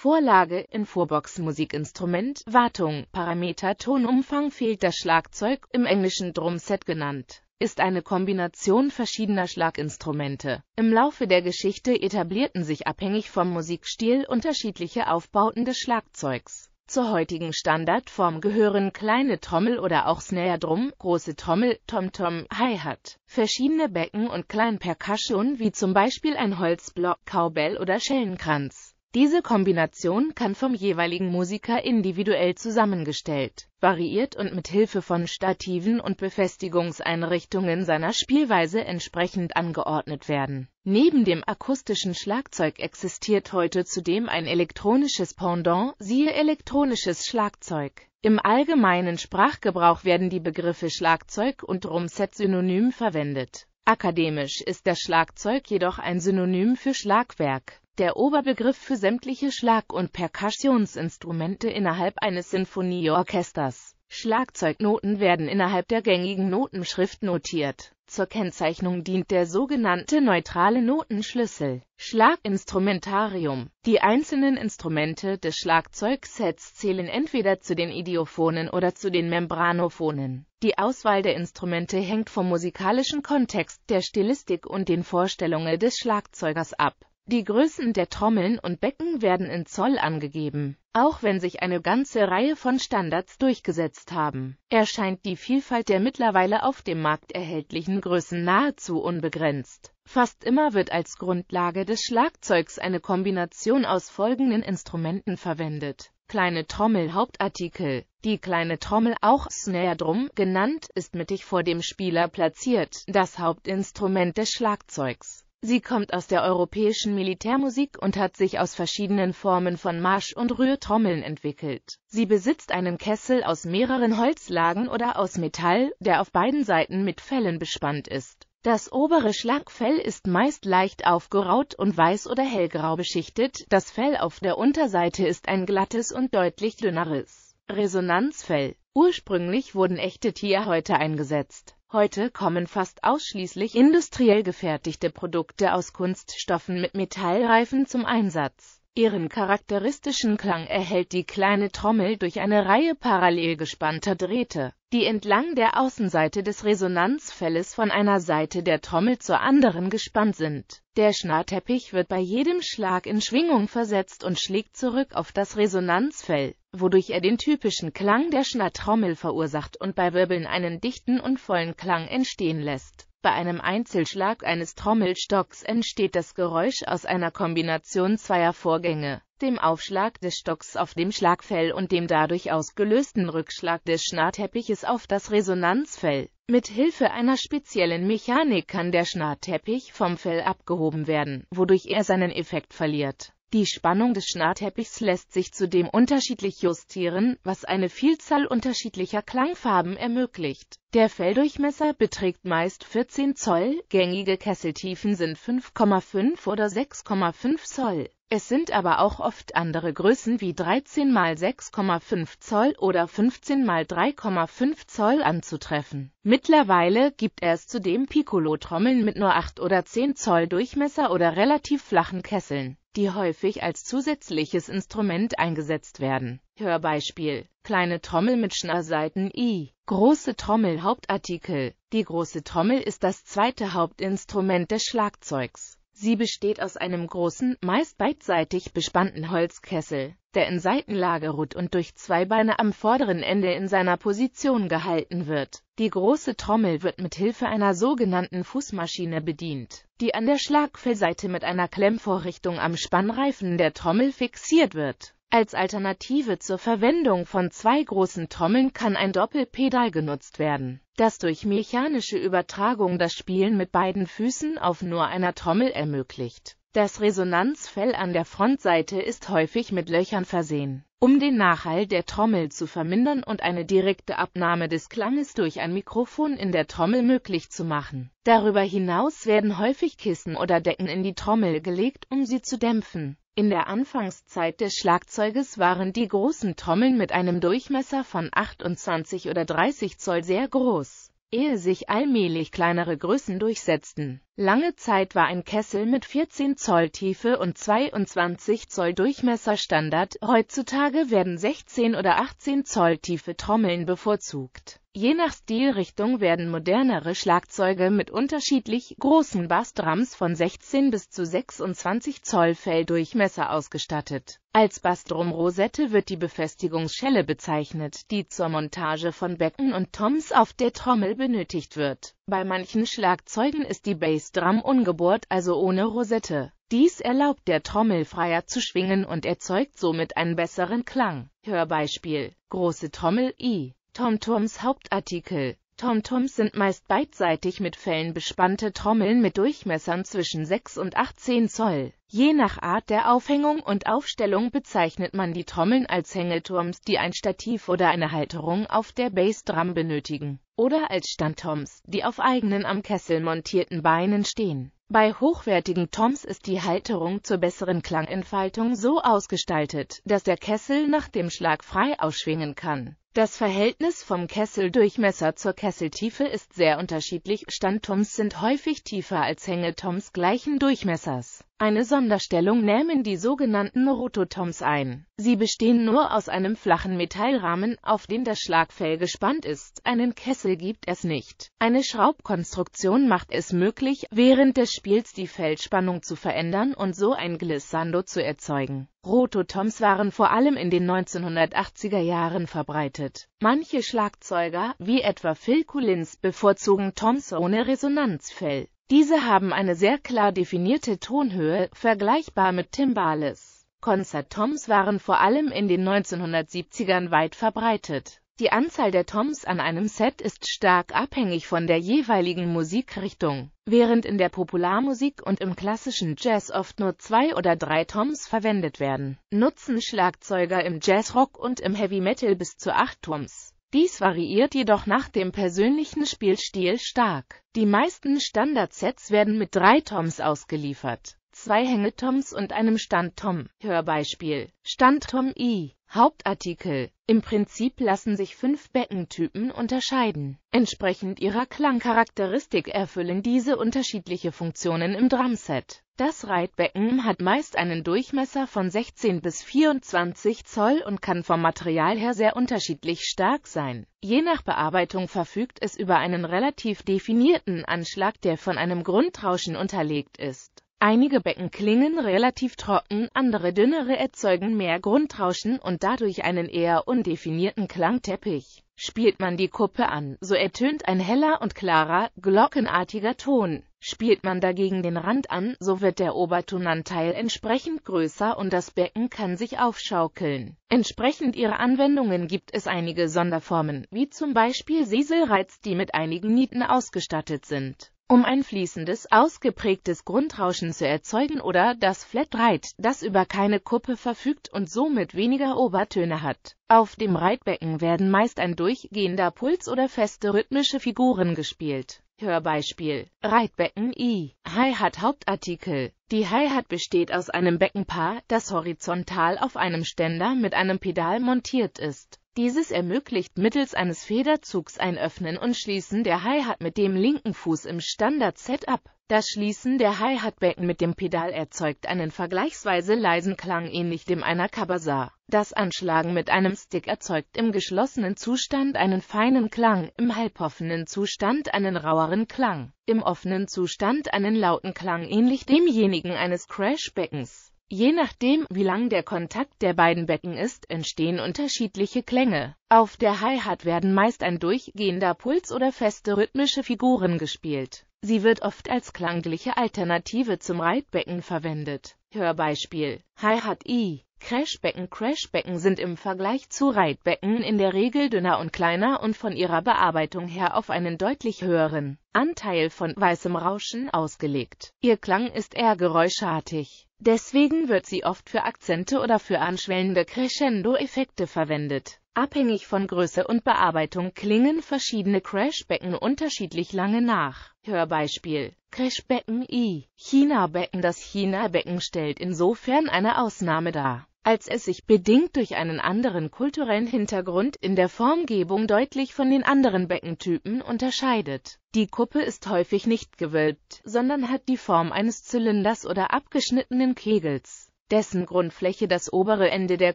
Vorlage, Infobox Musikinstrument, Wartung, Parameter Tonumfang fehlt das Schlagzeug, im englischen Drumset genannt ist eine Kombination verschiedener Schlaginstrumente. Im Laufe der Geschichte etablierten sich abhängig vom Musikstil unterschiedliche Aufbauten des Schlagzeugs. Zur heutigen Standardform gehören kleine Trommel oder auch Snare Drum, große Trommel, Tom-Tom, Hi-Hat, verschiedene Becken und kleinen Percussion wie zum Beispiel ein Holzblock, Cowbell oder Schellenkranz. Diese Kombination kann vom jeweiligen Musiker individuell zusammengestellt, variiert und mit Hilfe von Stativen und Befestigungseinrichtungen seiner Spielweise entsprechend angeordnet werden. Neben dem akustischen Schlagzeug existiert heute zudem ein elektronisches Pendant, siehe elektronisches Schlagzeug. Im allgemeinen Sprachgebrauch werden die Begriffe Schlagzeug und Drumset synonym verwendet. Akademisch ist der Schlagzeug jedoch ein Synonym für Schlagwerk der Oberbegriff für sämtliche Schlag- und Perkussionsinstrumente innerhalb eines Sinfonieorchesters. Schlagzeugnoten werden innerhalb der gängigen Notenschrift notiert. Zur Kennzeichnung dient der sogenannte neutrale Notenschlüssel, Schlaginstrumentarium. Die einzelnen Instrumente des Schlagzeugsets zählen entweder zu den Idiophonen oder zu den Membranophonen. Die Auswahl der Instrumente hängt vom musikalischen Kontext, der Stilistik und den Vorstellungen des Schlagzeugers ab. Die Größen der Trommeln und Becken werden in Zoll angegeben. Auch wenn sich eine ganze Reihe von Standards durchgesetzt haben, erscheint die Vielfalt der mittlerweile auf dem Markt erhältlichen Größen nahezu unbegrenzt. Fast immer wird als Grundlage des Schlagzeugs eine Kombination aus folgenden Instrumenten verwendet. Kleine Trommel Hauptartikel Die kleine Trommel, auch Snare Drum genannt, ist mittig vor dem Spieler platziert, das Hauptinstrument des Schlagzeugs. Sie kommt aus der europäischen Militärmusik und hat sich aus verschiedenen Formen von Marsch- und Rührtrommeln entwickelt. Sie besitzt einen Kessel aus mehreren Holzlagen oder aus Metall, der auf beiden Seiten mit Fellen bespannt ist. Das obere Schlagfell ist meist leicht aufgeraut und weiß oder hellgrau beschichtet, das Fell auf der Unterseite ist ein glattes und deutlich dünneres Resonanzfell. Ursprünglich wurden echte Tierhäute eingesetzt. Heute kommen fast ausschließlich industriell gefertigte Produkte aus Kunststoffen mit Metallreifen zum Einsatz. Ihren charakteristischen Klang erhält die kleine Trommel durch eine Reihe parallel gespannter Drähte, die entlang der Außenseite des Resonanzfelles von einer Seite der Trommel zur anderen gespannt sind. Der Schnarrteppich wird bei jedem Schlag in Schwingung versetzt und schlägt zurück auf das Resonanzfell wodurch er den typischen Klang der Schnattrommel verursacht und bei Wirbeln einen dichten und vollen Klang entstehen lässt. Bei einem Einzelschlag eines Trommelstocks entsteht das Geräusch aus einer Kombination zweier Vorgänge, dem Aufschlag des Stocks auf dem Schlagfell und dem dadurch ausgelösten Rückschlag des Schnarrteppiches auf das Resonanzfell. Mit Hilfe einer speziellen Mechanik kann der Schnarrteppich vom Fell abgehoben werden, wodurch er seinen Effekt verliert. Die Spannung des Schnarrteppichs lässt sich zudem unterschiedlich justieren, was eine Vielzahl unterschiedlicher Klangfarben ermöglicht. Der Felldurchmesser beträgt meist 14 Zoll, gängige Kesseltiefen sind 5,5 oder 6,5 Zoll. Es sind aber auch oft andere Größen wie 13 x 6,5 Zoll oder 15 x 3,5 Zoll anzutreffen. Mittlerweile gibt es zudem Piccolo-Trommeln mit nur 8 oder 10 Zoll Durchmesser oder relativ flachen Kesseln, die häufig als zusätzliches Instrument eingesetzt werden. Hörbeispiel: Kleine Trommel mit Schnarrseiten I. Große Trommel Hauptartikel Die große Trommel ist das zweite Hauptinstrument des Schlagzeugs Sie besteht aus einem großen, meist beidseitig bespannten Holzkessel, der in Seitenlage ruht und durch zwei Beine am vorderen Ende in seiner Position gehalten wird. Die große Trommel wird mit Hilfe einer sogenannten Fußmaschine bedient, die an der Schlagfellseite mit einer Klemmvorrichtung am Spannreifen der Trommel fixiert wird als Alternative zur Verwendung von zwei großen Trommeln kann ein Doppelpedal genutzt werden, das durch mechanische Übertragung das Spielen mit beiden Füßen auf nur einer Trommel ermöglicht. Das Resonanzfell an der Frontseite ist häufig mit Löchern versehen, um den Nachhall der Trommel zu vermindern und eine direkte Abnahme des Klanges durch ein Mikrofon in der Trommel möglich zu machen. Darüber hinaus werden häufig Kissen oder Decken in die Trommel gelegt, um sie zu dämpfen. In der Anfangszeit des Schlagzeuges waren die großen Trommeln mit einem Durchmesser von 28 oder 30 Zoll sehr groß, ehe sich allmählich kleinere Größen durchsetzten. Lange Zeit war ein Kessel mit 14 Zoll Tiefe und 22 Zoll Durchmesser Standard, heutzutage werden 16 oder 18 Zoll tiefe Trommeln bevorzugt. Je nach Stilrichtung werden modernere Schlagzeuge mit unterschiedlich großen Bassdrums von 16 bis zu 26 Zoll Felldurchmesser ausgestattet. Als Bassdrum-Rosette wird die Befestigungsschelle bezeichnet, die zur Montage von Becken und Toms auf der Trommel benötigt wird. Bei manchen Schlagzeugen ist die Bassdrum ungebohrt, also ohne Rosette. Dies erlaubt der Trommel freier zu schwingen und erzeugt somit einen besseren Klang. Hörbeispiel: Große Trommel I TomToms Hauptartikel TomToms sind meist beidseitig mit Fellen bespannte Trommeln mit Durchmessern zwischen 6 und 18 Zoll. Je nach Art der Aufhängung und Aufstellung bezeichnet man die Trommeln als Hängeltoms, die ein Stativ oder eine Halterung auf der Bassdrum benötigen, oder als Standtoms, die auf eigenen am Kessel montierten Beinen stehen. Bei hochwertigen Toms ist die Halterung zur besseren Klangentfaltung so ausgestaltet, dass der Kessel nach dem Schlag frei ausschwingen kann. Das Verhältnis vom Kesseldurchmesser zur Kesseltiefe ist sehr unterschiedlich, Standtoms sind häufig tiefer als Hängetoms gleichen Durchmessers. Eine Sonderstellung nehmen die sogenannten Rototoms ein. Sie bestehen nur aus einem flachen Metallrahmen, auf den das Schlagfell gespannt ist. Einen Kessel gibt es nicht. Eine Schraubkonstruktion macht es möglich, während des Spiels die Feldspannung zu verändern und so ein Glissando zu erzeugen. Rototoms waren vor allem in den 1980er Jahren verbreitet. Manche Schlagzeuger, wie etwa Phil Collins, bevorzugen Toms ohne Resonanzfell. Diese haben eine sehr klar definierte Tonhöhe, vergleichbar mit Timbales. Konzert-Toms waren vor allem in den 1970ern weit verbreitet. Die Anzahl der Toms an einem Set ist stark abhängig von der jeweiligen Musikrichtung. Während in der Popularmusik und im klassischen Jazz oft nur zwei oder drei Toms verwendet werden, nutzen Schlagzeuger im Jazzrock und im Heavy Metal bis zu acht Toms. Dies variiert jedoch nach dem persönlichen Spielstil stark. Die meisten Standardsets werden mit drei Toms ausgeliefert zwei Hängetoms und einem Standtom. Hörbeispiel. Standtom I. Hauptartikel. Im Prinzip lassen sich fünf Beckentypen unterscheiden. Entsprechend ihrer Klangcharakteristik erfüllen diese unterschiedliche Funktionen im Drumset. Das Reitbecken hat meist einen Durchmesser von 16 bis 24 Zoll und kann vom Material her sehr unterschiedlich stark sein. Je nach Bearbeitung verfügt es über einen relativ definierten Anschlag, der von einem Grundrauschen unterlegt ist. Einige Becken klingen relativ trocken, andere dünnere erzeugen mehr Grundrauschen und dadurch einen eher undefinierten Klangteppich. Spielt man die Kuppe an, so ertönt ein heller und klarer, glockenartiger Ton. Spielt man dagegen den Rand an, so wird der Obertonanteil entsprechend größer und das Becken kann sich aufschaukeln. Entsprechend ihrer Anwendungen gibt es einige Sonderformen, wie zum Beispiel Siselreiz, die mit einigen Nieten ausgestattet sind um ein fließendes, ausgeprägtes Grundrauschen zu erzeugen oder das Flat Ride, das über keine Kuppe verfügt und somit weniger Obertöne hat. Auf dem Reitbecken werden meist ein durchgehender Puls oder feste rhythmische Figuren gespielt. Hörbeispiel. Reitbecken I. Hi-Hat Hauptartikel. Die Hi-Hat besteht aus einem Beckenpaar, das horizontal auf einem Ständer mit einem Pedal montiert ist. Dieses ermöglicht mittels eines Federzugs ein Öffnen und Schließen der Hi-Hat mit dem linken Fuß im Standard-Setup. Das Schließen der Hi-Hat-Becken mit dem Pedal erzeugt einen vergleichsweise leisen Klang ähnlich dem einer Kabasar. Das Anschlagen mit einem Stick erzeugt im geschlossenen Zustand einen feinen Klang, im halboffenen Zustand einen raueren Klang, im offenen Zustand einen lauten Klang ähnlich demjenigen eines Crash-Beckens. Je nachdem, wie lang der Kontakt der beiden Becken ist, entstehen unterschiedliche Klänge. Auf der Hi-Hat werden meist ein durchgehender Puls oder feste rhythmische Figuren gespielt Sie wird oft als klangliche Alternative zum Reitbecken verwendet. Hörbeispiel Hi-Hat I Crashbecken Crashbecken sind im Vergleich zu Reitbecken in der Regel dünner und kleiner und von ihrer Bearbeitung her auf einen deutlich höheren Anteil von weißem Rauschen ausgelegt. Ihr Klang ist eher geräuschartig. Deswegen wird sie oft für Akzente oder für anschwellende Crescendo-Effekte verwendet. Abhängig von Größe und Bearbeitung klingen verschiedene Crashbecken unterschiedlich lange nach. Hörbeispiel Crashbecken I China-Becken Das China-Becken stellt insofern eine Ausnahme dar, als es sich bedingt durch einen anderen kulturellen Hintergrund in der Formgebung deutlich von den anderen Beckentypen unterscheidet. Die Kuppe ist häufig nicht gewölbt, sondern hat die Form eines Zylinders oder abgeschnittenen Kegels dessen Grundfläche das obere Ende der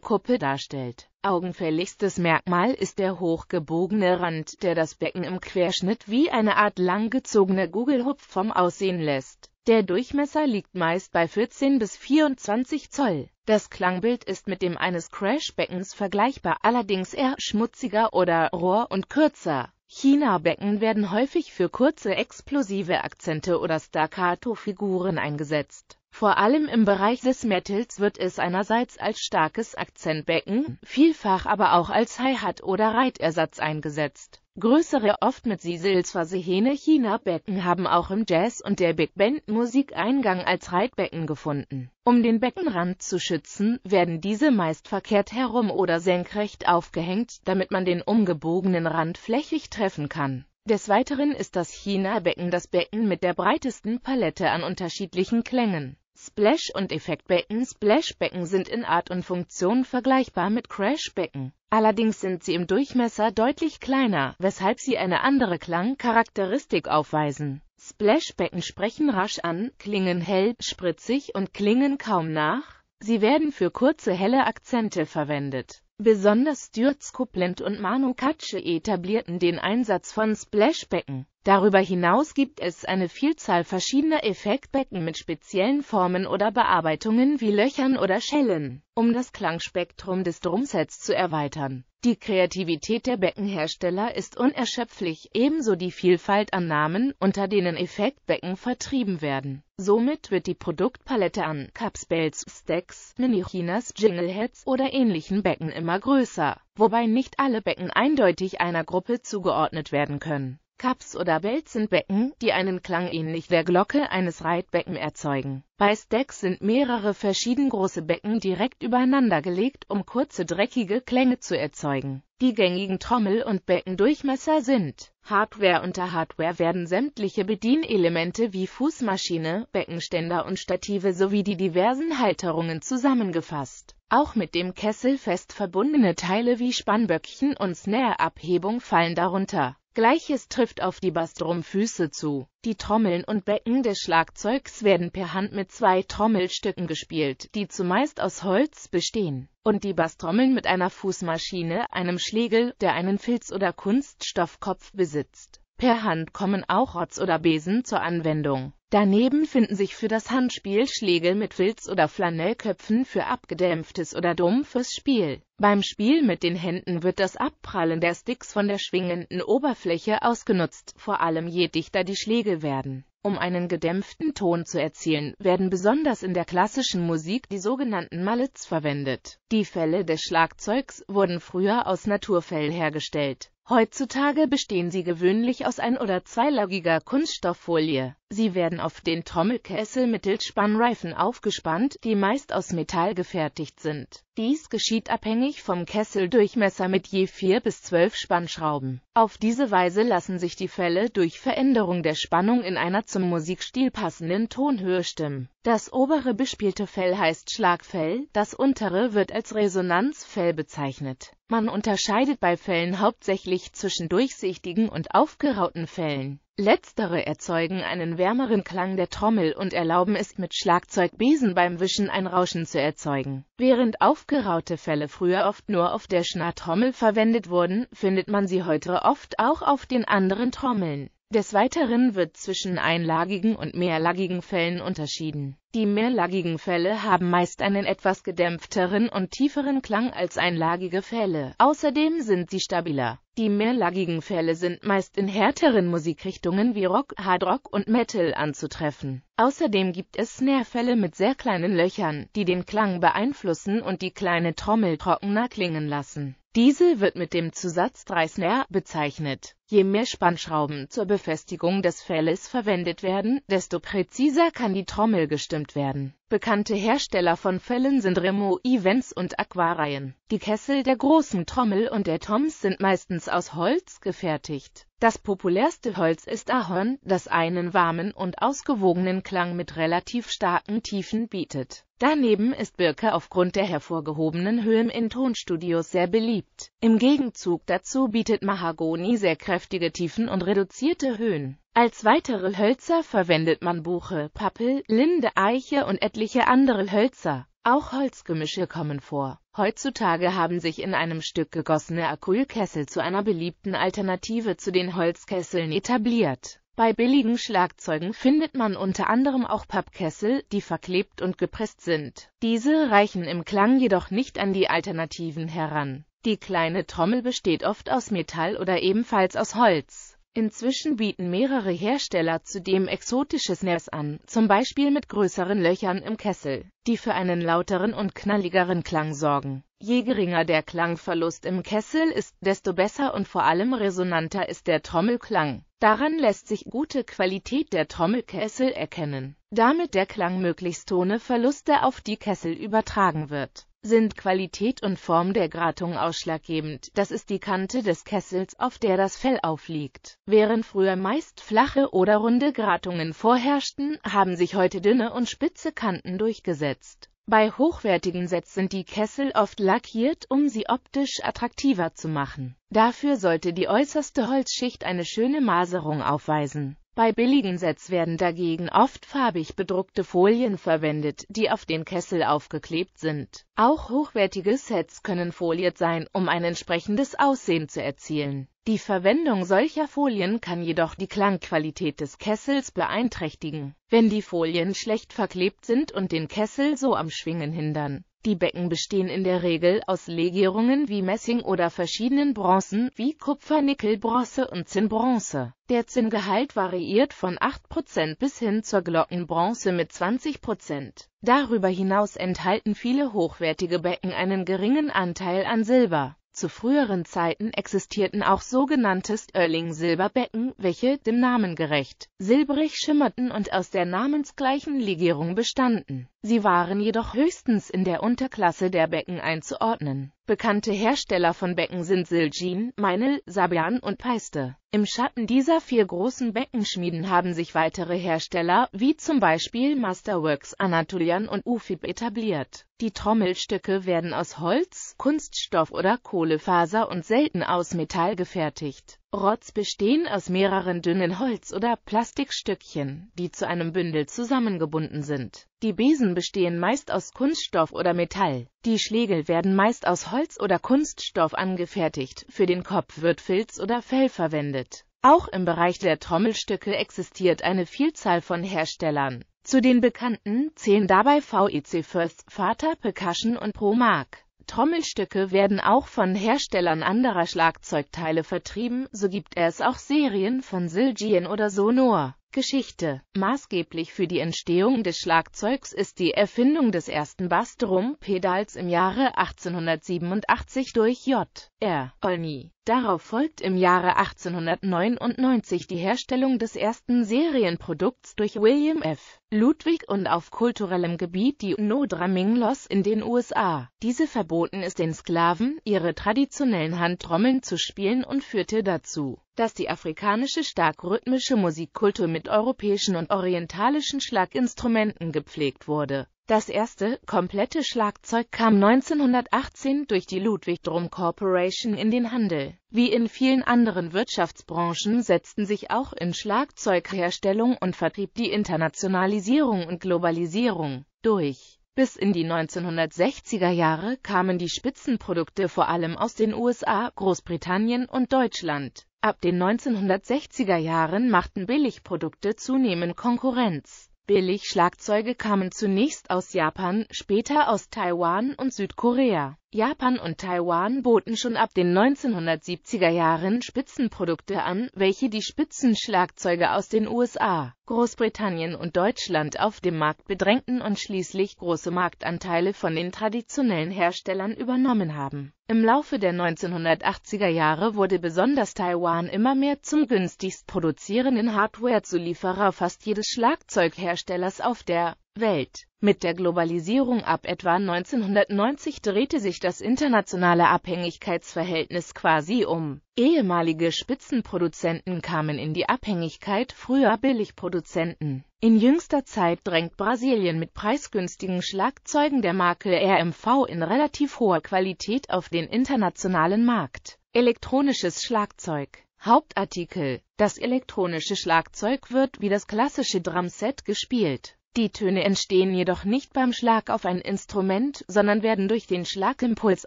Kuppe darstellt. Augenfälligstes Merkmal ist der hochgebogene Rand, der das Becken im Querschnitt wie eine Art langgezogene Gugelhupfform aussehen lässt. Der Durchmesser liegt meist bei 14 bis 24 Zoll. Das Klangbild ist mit dem eines Crashbeckens vergleichbar, allerdings eher schmutziger oder roher und kürzer. China-Becken werden häufig für kurze explosive Akzente oder Staccato-Figuren eingesetzt. Vor allem im Bereich des Metals wird es einerseits als starkes Akzentbecken, vielfach aber auch als Hi-Hat oder Reitersatz eingesetzt. Größere, oft mit Sisils versehene China-Becken haben auch im Jazz und der Big Band Musik Eingang als Reitbecken gefunden. Um den Beckenrand zu schützen, werden diese meist verkehrt herum oder senkrecht aufgehängt, damit man den umgebogenen Rand flächig treffen kann. Des Weiteren ist das China-Becken das Becken mit der breitesten Palette an unterschiedlichen Klängen. Splash- und Effektbecken Splashbecken sind in Art und Funktion vergleichbar mit Crashbecken. Allerdings sind sie im Durchmesser deutlich kleiner, weshalb sie eine andere Klangcharakteristik aufweisen. Splashbecken sprechen rasch an, klingen hell, spritzig und klingen kaum nach. Sie werden für kurze helle Akzente verwendet. Besonders Stuart Copeland und Manu Katsche etablierten den Einsatz von Splashbecken. Darüber hinaus gibt es eine Vielzahl verschiedener Effektbecken mit speziellen Formen oder Bearbeitungen wie Löchern oder Schellen, um das Klangspektrum des Drumsets zu erweitern. Die Kreativität der Beckenhersteller ist unerschöpflich, ebenso die Vielfalt an Namen, unter denen Effektbecken vertrieben werden. Somit wird die Produktpalette an Capsbells, Stacks, Mini-Chinas, Jingleheads oder ähnlichen Becken immer größer, wobei nicht alle Becken eindeutig einer Gruppe zugeordnet werden können. Cups oder Belzenbecken, die einen Klang ähnlich der Glocke eines Reitbecken erzeugen. Bei Stacks sind mehrere verschieden große Becken direkt übereinander gelegt, um kurze dreckige Klänge zu erzeugen. Die gängigen Trommel- und Beckendurchmesser sind Hardware Unter Hardware werden sämtliche Bedienelemente wie Fußmaschine, Beckenständer und Stative sowie die diversen Halterungen zusammengefasst. Auch mit dem Kessel fest verbundene Teile wie Spannböckchen und Snare-Abhebung fallen darunter. Gleiches trifft auf die Bassdrumpfüße zu. Die Trommeln und Becken des Schlagzeugs werden per Hand mit zwei Trommelstücken gespielt, die zumeist aus Holz bestehen, und die Bastrommeln mit einer Fußmaschine, einem Schlegel, der einen Filz- oder Kunststoffkopf besitzt. Per Hand kommen auch Rotz oder Besen zur Anwendung. Daneben finden sich für das Handspiel Schlägel mit Filz- oder Flanellköpfen für abgedämpftes oder dumpfes Spiel. Beim Spiel mit den Händen wird das Abprallen der Sticks von der schwingenden Oberfläche ausgenutzt, vor allem je dichter die Schlägel werden. Um einen gedämpften Ton zu erzielen, werden besonders in der klassischen Musik die sogenannten Malitz verwendet. Die Felle des Schlagzeugs wurden früher aus Naturfell hergestellt. Heutzutage bestehen sie gewöhnlich aus ein- oder zweilagiger Kunststofffolie. Sie werden auf den Trommelkessel mittels Spannreifen aufgespannt, die meist aus Metall gefertigt sind. Dies geschieht abhängig vom Kesseldurchmesser mit je 4 bis 12 Spannschrauben. Auf diese Weise lassen sich die Fälle durch Veränderung der Spannung in einer zum Musikstil passenden Tonhöhe stimmen das obere bespielte Fell heißt Schlagfell, das untere wird als Resonanzfell bezeichnet. Man unterscheidet bei Fällen hauptsächlich zwischen durchsichtigen und aufgerauten Fällen. Letztere erzeugen einen wärmeren Klang der Trommel und erlauben es mit Schlagzeugbesen beim Wischen ein Rauschen zu erzeugen. Während aufgeraute Fälle früher oft nur auf der Schnarrtrommel verwendet wurden, findet man sie heute oft auch auf den anderen Trommeln. Des Weiteren wird zwischen einlagigen und mehrlagigen Fällen unterschieden die mehrlagigen Fälle haben meist einen etwas gedämpfteren und tieferen Klang als einlagige Fälle. Außerdem sind sie stabiler. Die mehrlagigen Fälle sind meist in härteren Musikrichtungen wie Rock, Hardrock und Metal anzutreffen. Außerdem gibt es Snare-Fälle mit sehr kleinen Löchern, die den Klang beeinflussen und die kleine Trommel trockener klingen lassen. Diese wird mit dem Zusatz 3 Snare bezeichnet. Je mehr Spannschrauben zur Befestigung des Felles verwendet werden, desto präziser kann die Trommel gestimmt geräumt werden. Bekannte Hersteller von Fällen sind Remo Events und Aquareien. Die Kessel der großen Trommel und der Toms sind meistens aus Holz gefertigt. Das populärste Holz ist Ahorn, das einen warmen und ausgewogenen Klang mit relativ starken Tiefen bietet. Daneben ist Birke aufgrund der hervorgehobenen Höhen in Tonstudios sehr beliebt. Im Gegenzug dazu bietet Mahagoni sehr kräftige Tiefen und reduzierte Höhen. Als weitere Hölzer verwendet man Buche, Pappel, Linde, Eiche und etliche andere Hölzer. Auch Holzgemische kommen vor. Heutzutage haben sich in einem Stück gegossene Acrylkessel zu einer beliebten Alternative zu den Holzkesseln etabliert bei billigen Schlagzeugen findet man unter anderem auch Pappkessel, die verklebt und gepresst sind. Diese reichen im Klang jedoch nicht an die Alternativen heran. Die kleine Trommel besteht oft aus Metall oder ebenfalls aus Holz. Inzwischen bieten mehrere Hersteller zudem exotisches Nerves an, zum Beispiel mit größeren Löchern im Kessel, die für einen lauteren und knalligeren Klang sorgen Je geringer der Klangverlust im Kessel ist, desto besser und vor allem resonanter ist der Trommelklang. Daran lässt sich gute Qualität der Trommelkessel erkennen. Damit der Klang möglichst ohne Verluste auf die Kessel übertragen wird, sind Qualität und Form der Gratung ausschlaggebend. Das ist die Kante des Kessels, auf der das Fell aufliegt. Während früher meist flache oder runde Gratungen vorherrschten, haben sich heute dünne und spitze Kanten durchgesetzt. Bei hochwertigen Sets sind die Kessel oft lackiert, um sie optisch attraktiver zu machen. Dafür sollte die äußerste Holzschicht eine schöne Maserung aufweisen bei billigen Sets werden dagegen oft farbig bedruckte Folien verwendet, die auf den Kessel aufgeklebt sind. Auch hochwertige Sets können foliert sein, um ein entsprechendes Aussehen zu erzielen. Die Verwendung solcher Folien kann jedoch die Klangqualität des Kessels beeinträchtigen, wenn die Folien schlecht verklebt sind und den Kessel so am Schwingen hindern die Becken bestehen in der Regel aus Legierungen wie Messing oder verschiedenen Bronzen, wie Kupfer, Nickel, Bronze und Zinnbronze. Der Zinngehalt variiert von 8% bis hin zur Glockenbronze mit 20%. Darüber hinaus enthalten viele hochwertige Becken einen geringen Anteil an Silber. Zu früheren Zeiten existierten auch sogenannte Sterling-Silberbecken, welche, dem Namen gerecht, silbrig schimmerten und aus der namensgleichen Legierung bestanden Sie waren jedoch höchstens in der Unterklasse der Becken einzuordnen. Bekannte Hersteller von Becken sind Siljin, Meinl, Sabian und Peiste. Im Schatten dieser vier großen Beckenschmieden haben sich weitere Hersteller, wie zum Beispiel Masterworks Anatolian und Ufib etabliert. Die Trommelstücke werden aus Holz, Kunststoff oder Kohlefaser und selten aus Metall gefertigt. Rotz bestehen aus mehreren dünnen Holz- oder Plastikstückchen, die zu einem Bündel zusammengebunden sind. Die Besen bestehen meist aus Kunststoff oder Metall. Die Schlägel werden meist aus Holz oder Kunststoff angefertigt, für den Kopf wird Filz oder Fell verwendet. Auch im Bereich der Trommelstücke existiert eine Vielzahl von Herstellern. Zu den bekannten zählen dabei VEC First, Vater Percussion und Pro Mark. Trommelstücke werden auch von Herstellern anderer Schlagzeugteile vertrieben, so gibt es auch Serien von Silgien oder Sonor. Geschichte Maßgeblich für die Entstehung des Schlagzeugs ist die Erfindung des ersten Bass-Drum-Pedals im Jahre 1887 durch J. R. Olney Darauf folgt im Jahre 1899 die Herstellung des ersten Serienprodukts durch William F. Ludwig und auf kulturellem Gebiet die no drumming Loss in den USA. Diese verboten es den Sklaven, ihre traditionellen Handtrommeln zu spielen und führte dazu, dass die afrikanische stark rhythmische Musikkultur mit europäischen und orientalischen Schlaginstrumenten gepflegt wurde das erste, komplette Schlagzeug kam 1918 durch die Ludwig Drum Corporation in den Handel. Wie in vielen anderen Wirtschaftsbranchen setzten sich auch in Schlagzeugherstellung und Vertrieb die Internationalisierung und Globalisierung durch. Bis in die 1960er Jahre kamen die Spitzenprodukte vor allem aus den USA, Großbritannien und Deutschland. Ab den 1960er Jahren machten Billigprodukte zunehmend Konkurrenz. Billigschlagzeuge kamen zunächst aus Japan, später aus Taiwan und Südkorea. Japan und Taiwan boten schon ab den 1970er Jahren Spitzenprodukte an, welche die Spitzenschlagzeuge aus den USA, Großbritannien und Deutschland auf dem Markt bedrängten und schließlich große Marktanteile von den traditionellen Herstellern übernommen haben. Im Laufe der 1980er Jahre wurde besonders Taiwan immer mehr zum günstigst produzierenden Hardwarezulieferer fast jedes Schlagzeugherstellers auf der Welt. Mit der Globalisierung ab etwa 1990 drehte sich das internationale Abhängigkeitsverhältnis quasi um. Ehemalige Spitzenproduzenten kamen in die Abhängigkeit früher Billigproduzenten. In jüngster Zeit drängt Brasilien mit preisgünstigen Schlagzeugen der Marke RMV in relativ hoher Qualität auf den internationalen Markt. Elektronisches Schlagzeug Hauptartikel Das elektronische Schlagzeug wird wie das klassische Drumset gespielt. Die Töne entstehen jedoch nicht beim Schlag auf ein Instrument, sondern werden durch den Schlagimpuls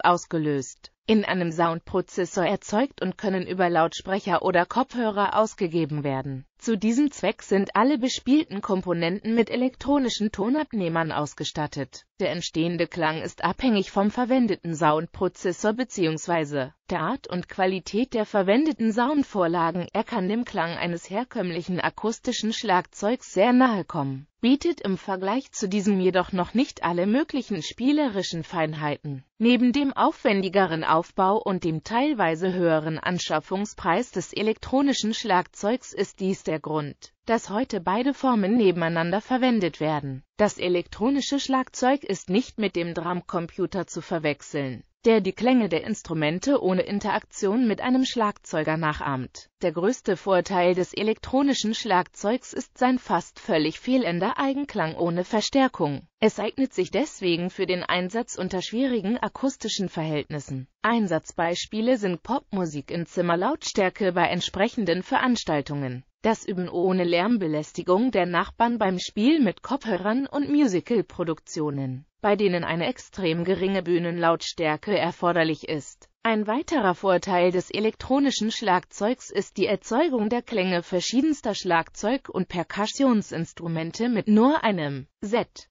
ausgelöst, in einem Soundprozessor erzeugt und können über Lautsprecher oder Kopfhörer ausgegeben werden zu diesem Zweck sind alle bespielten Komponenten mit elektronischen Tonabnehmern ausgestattet. Der entstehende Klang ist abhängig vom verwendeten Soundprozessor bzw. der Art und Qualität der verwendeten Soundvorlagen. Er kann dem Klang eines herkömmlichen akustischen Schlagzeugs sehr nahe kommen, bietet im Vergleich zu diesem jedoch noch nicht alle möglichen spielerischen Feinheiten. Neben dem aufwendigeren Aufbau und dem teilweise höheren Anschaffungspreis des elektronischen Schlagzeugs ist dies der Grund, dass heute beide Formen nebeneinander verwendet werden. Das elektronische Schlagzeug ist nicht mit dem Drumcomputer zu verwechseln der die Klänge der Instrumente ohne Interaktion mit einem Schlagzeuger nachahmt. Der größte Vorteil des elektronischen Schlagzeugs ist sein fast völlig fehlender Eigenklang ohne Verstärkung. Es eignet sich deswegen für den Einsatz unter schwierigen akustischen Verhältnissen. Einsatzbeispiele sind Popmusik in Zimmerlautstärke bei entsprechenden Veranstaltungen. Das Üben ohne Lärmbelästigung der Nachbarn beim Spiel mit Kopfhörern und Musicalproduktionen bei denen eine extrem geringe Bühnenlautstärke erforderlich ist. Ein weiterer Vorteil des elektronischen Schlagzeugs ist die Erzeugung der Klänge verschiedenster Schlagzeug- und Perkussionsinstrumente mit nur einem Set